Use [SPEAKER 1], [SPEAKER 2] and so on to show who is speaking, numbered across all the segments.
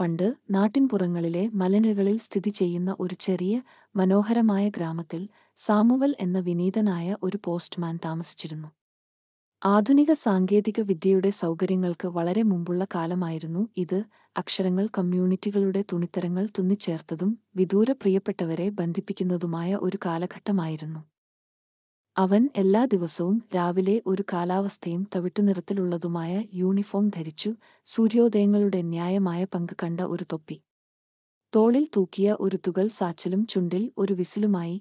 [SPEAKER 1] പണ്ട് നാട്ടിൻപുറങ്ങളിലെ മലനിരകളിൽ സ്ഥിതി ചെയ്യുന്ന ഒരു ചെറിയ മനോഹരമായ ഗ്രാമത്തിൽ സാമുവൽ എന്ന വിനീതനായ ഒരു പോസ്റ്റ്മാൻ താമസിച്ചിരുന്നു ആധുനിക സാങ്കേതിക വിദ്യയുടെ സൗകര്യങ്ങൾക്ക് വളരെ മുമ്പുള്ള കാലമായിരുന്നു ഇത് അക്ഷരങ്ങൾ കമ്മ്യൂണിറ്റികളുടെ തുണിത്തരങ്ങൾ തുന്നിച്ചേർത്തതും വിദൂര പ്രിയപ്പെട്ടവരെ ബന്ധിപ്പിക്കുന്നതുമായ ഒരു കാലഘട്ടമായിരുന്നു അവൻ എല്ലാ ദിവസവും രാവിലെ ഒരു കാലാവസ്ഥയും തവിട്ടുനിറത്തിലുള്ളതുമായ യൂണിഫോം ധരിച്ചു സൂര്യോദയങ്ങളുടെ ന്യായമായ പങ്ക് കണ്ട ഒരു തൊപ്പി തോളിൽ തൂക്കിയ ഒരു തുകൽ സാച്ചിലും ചുണ്ടിൽ ഒരു വിസിലുമായി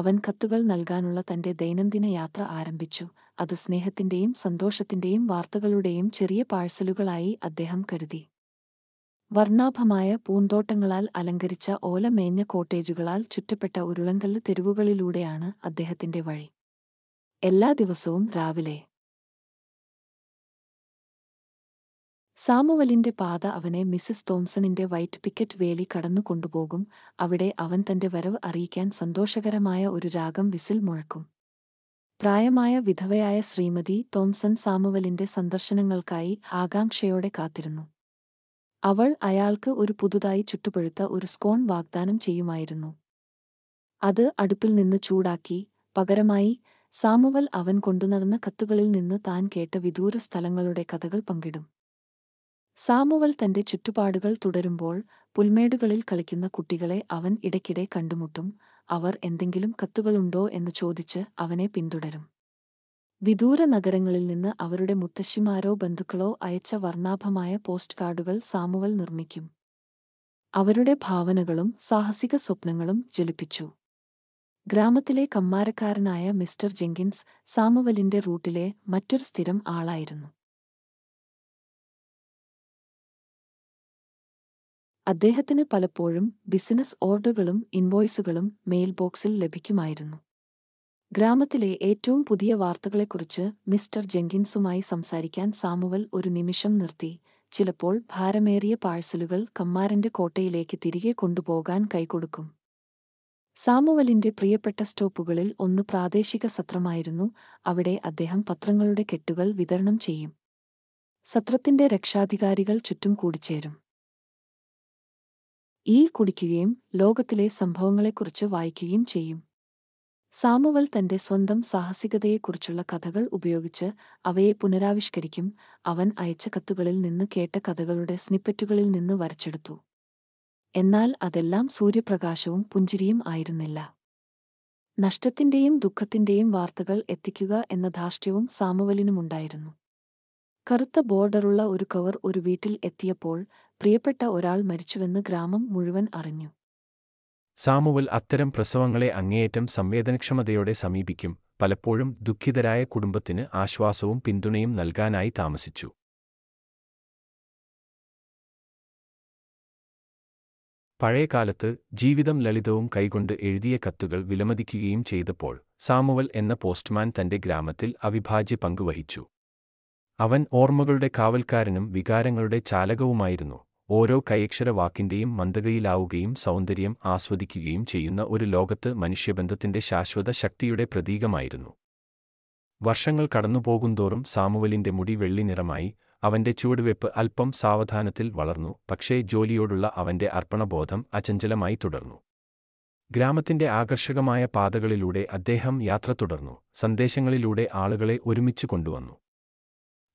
[SPEAKER 1] അവൻ കത്തുകൾ നൽകാനുള്ള തന്റെ ദൈനംദിന യാത്ര ആരംഭിച്ചു അത് സ്നേഹത്തിന്റെയും സന്തോഷത്തിന്റെയും വാർത്തകളുടെയും ചെറിയ പാഴ്സലുകളായി അദ്ദേഹം കരുതി വർണ്ണാഭമായ പൂന്തോട്ടങ്ങളാൽ അലങ്കരിച്ച ഓലമേഞ്ഞ കോട്ടേജുകളാൽ ചുറ്റപ്പെട്ട ഉരുളങ്കല്ല് തെരുവുകളിലൂടെയാണ് അദ്ദേഹത്തിന്റെ വഴി എല്ലാ ദിവസവും രാവിലെ സാമുവലിന്റെ പാത അവനെ മിസ്സിസ് തോംസണിന്റെ വൈറ്റ് പിക്കറ്റ് വേലി കടന്നു അവിടെ അവൻ തന്റെ വരവ് അറിയിക്കാൻ സന്തോഷകരമായ ഒരു രാഗം വിസിൽ മുഴക്കും പ്രായമായ വിധവയായ ശ്രീമതി തോംസൺ സാമുവലിന്റെ സന്ദർശനങ്ങൾക്കായി ആകാംക്ഷയോടെ കാത്തിരുന്നു അവൾ അയാൾക്ക് ഒരു പുതുതായി ചുട്ടുപഴുത്ത ഒരു സ്കോൺ വാഗ്ദാനം ചെയ്യുമായിരുന്നു അത് അടുപ്പിൽ നിന്ന് ചൂടാക്കി പകരമായി സാമുവൽ അവൻ കൊണ്ടുനടന്ന കത്തുകളിൽ നിന്ന് താൻ കേട്ട വിദൂര സ്ഥലങ്ങളുടെ കഥകൾ പങ്കിടും സാമുവൽ തന്റെ ചുറ്റുപാടുകൾ തുടരുമ്പോൾ പുൽമേടുകളിൽ കളിക്കുന്ന കുട്ടികളെ അവൻ ഇടയ്ക്കിടെ കണ്ടുമുട്ടും അവർ എന്തെങ്കിലും കത്തുകളുണ്ടോ എന്ന് ചോദിച്ച് അവനെ പിന്തുടരും വിദൂര നഗരങ്ങളിൽ നിന്ന് അവരുടെ മുത്തശ്ശിമാരോ ബന്ധുക്കളോ അയച്ച വർണ്ണാഭമായ പോസ്റ്റ് കാർഡുകൾ സാമുവൽ നിർമ്മിക്കും അവരുടെ ഭാവനകളും സാഹസിക സ്വപ്നങ്ങളും ജലിപ്പിച്ചു ഗ്രാമത്തിലെ കമ്മാരക്കാരനായ മിസ്റ്റർ ജെങ്കിൻസ് സാമുവലിന്റെ റൂട്ടിലെ മറ്റൊരു സ്ഥിരം ആളായിരുന്നു അദ്ദേഹത്തിന് പലപ്പോഴും ബിസിനസ് ഓർഡറുകളും ഇൻവോയ്സുകളും മെയിൽ ബോക്സിൽ ലഭിക്കുമായിരുന്നു ഗ്രാമത്തിലെ ഏറ്റവും പുതിയ വാർത്തകളെക്കുറിച്ച് മിസ്റ്റർ ജെങ്കിൻസുമായി സംസാരിക്കാൻ സാമുവൽ ഒരു നിമിഷം നിർത്തി ചിലപ്പോൾ ഭാരമേറിയ പാഴ്സലുകൾ കമ്മാരന്റെ കോട്ടയിലേക്ക് തിരികെ കൊണ്ടുപോകാൻ കൈകൊടുക്കും സാമുവലിന്റെ പ്രിയപ്പെട്ട സ്റ്റോപ്പുകളിൽ ഒന്ന് പ്രാദേശിക സത്രമായിരുന്നു അവിടെ അദ്ദേഹം പത്രങ്ങളുടെ കെട്ടുകൾ വിതരണം ചെയ്യും സത്രത്തിന്റെ രക്ഷാധികാരികൾ ചുറ്റും കൂടിച്ചേരും ഈ കുടിക്കുകയും ലോകത്തിലെ സംഭവങ്ങളെക്കുറിച്ച് വായിക്കുകയും ചെയ്യും സാമുവൽ തന്റെ സ്വന്തം സാഹസികതയെക്കുറിച്ചുള്ള കഥകൾ ഉപയോഗിച്ച് അവയെ പുനരാവിഷ്കരിക്കും അവൻ അയച്ച കത്തുകളിൽ നിന്ന് കേട്ട കഥകളുടെ സ്നിപ്പെറ്റുകളിൽ നിന്ന് വരച്ചെടുത്തു എന്നാൽ അതെല്ലാം സൂര്യപ്രകാശവും പുഞ്ചിരിയും ആയിരുന്നില്ല നഷ്ടത്തിന്റെയും ദുഃഖത്തിന്റെയും വാർത്തകൾ എത്തിക്കുക എന്ന ധാർഷ്ട്യവും സാമുവലിനുമുണ്ടായിരുന്നു കറുത്ത ബോർഡറുള്ള ഒരു കവർ ഒരു വീട്ടിൽ എത്തിയപ്പോൾ പ്രിയപ്പെട്ട ഒരാൾ മരിച്ചുവെന്ന് ഗ്രാമം മുഴുവൻ അറിഞ്ഞു
[SPEAKER 2] സാമുവൽ അത്തരം പ്രസവങ്ങളെ അങ്ങേയറ്റം സംവേദനക്ഷമതയോടെ സമീപിക്കും പലപ്പോഴും ദുഃഖിതരായ കുടുംബത്തിന് ആശ്വാസവും പിന്തുണയും നൽകാനായി താമസിച്ചു പഴയകാലത്ത് ജീവിതം ലളിതവും കൈകൊണ്ട് എഴുതിയ കത്തുകൾ വിലമതിക്കുകയും ചെയ്തപ്പോൾ സാമുവൽ എന്ന പോസ്റ്റ്മാൻ തന്റെ ഗ്രാമത്തിൽ അവിഭാജ്യ പങ്കുവഹിച്ചു അവൻ ഓർമ്മകളുടെ കാവൽക്കാരനും വികാരങ്ങളുടെ ചാലകവുമായിരുന്നു ഓരോ കൈയക്ഷര വാക്കിന്റെയും മന്ദഗയിലാവുകയും സൗന്ദര്യം ആസ്വദിക്കുകയും ചെയ്യുന്ന ഒരു ലോകത്ത് മനുഷ്യബന്ധത്തിന്റെ ശാശ്വത ശക്തിയുടെ പ്രതീകമായിരുന്നു വർഷങ്ങൾ കടന്നുപോകുന്തോറും സാമുവലിന്റെ മുടി വെള്ളിനിറമായി അവന്റെ ചുവടുവെപ്പ് അല്പം സാവധാനത്തിൽ വളർന്നു പക്ഷേ ജോലിയോടുള്ള അവന്റെ അർപ്പണബോധം അചഞ്ചലമായി തുടർന്നു ഗ്രാമത്തിന്റെ ആകർഷകമായ പാതകളിലൂടെ അദ്ദേഹം യാത്ര തുടർന്നു സന്ദേശങ്ങളിലൂടെ ആളുകളെ ഒരുമിച്ച് കൊണ്ടുവന്നു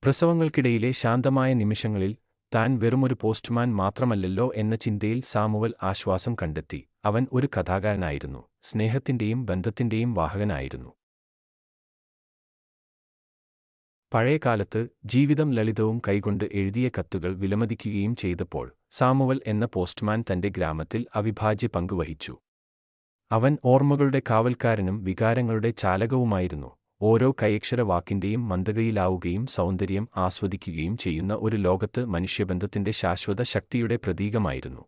[SPEAKER 2] പ്രസവങ്ങൾക്കിടയിലെ ശാന്തമായ നിമിഷങ്ങളിൽ താൻ വെറുമൊരു പോസ്റ്റ്മാൻ മാത്രമല്ലല്ലോ എന്ന ചിന്തയിൽ സാമുവൽ ആശ്വാസം കണ്ടെത്തി അവൻ ഒരു കഥാകാരനായിരുന്നു സ്നേഹത്തിന്റെയും ബന്ധത്തിന്റെയും വാഹകനായിരുന്നു പഴയകാലത്ത് ജീവിതം ലളിതവും കൈകൊണ്ട് എഴുതിയ കത്തുകൾ വിലമതിക്കുകയും ചെയ്തപ്പോൾ സാമുവൽ എന്ന പോസ്റ്റ്മാൻ തന്റെ ഗ്രാമത്തിൽ അവിഭാജ്യ പങ്കുവഹിച്ചു അവൻ ഓർമ്മകളുടെ കാവൽക്കാരനും വികാരങ്ങളുടെ ചാലകവുമായിരുന്നു ഓരോ കൈയക്ഷര വാക്കിന്റെയും മന്ദഗതിയിലാവുകയും സൗന്ദര്യം ആസ്വദിക്കുകയും ചെയ്യുന്ന ഒരു ലോകത്ത് മനുഷ്യബന്ധത്തിന്റെ ശാശ്വത ശക്തിയുടെ പ്രതീകമായിരുന്നു